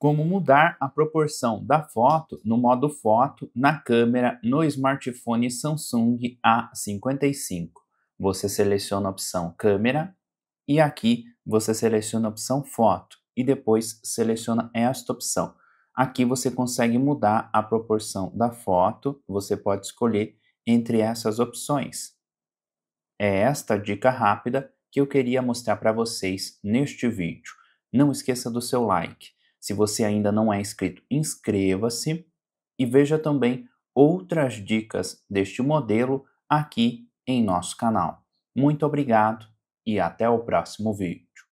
como mudar a proporção da foto no modo foto na câmera no smartphone Samsung A55. Você seleciona a opção câmera e aqui você seleciona a opção foto e depois seleciona esta opção. Aqui você consegue mudar a proporção da foto, você pode escolher entre essas opções. É esta dica rápida que eu queria mostrar para vocês neste vídeo. Não esqueça do seu like. Se você ainda não é inscrito, inscreva-se e veja também outras dicas deste modelo aqui em nosso canal. Muito obrigado e até o próximo vídeo.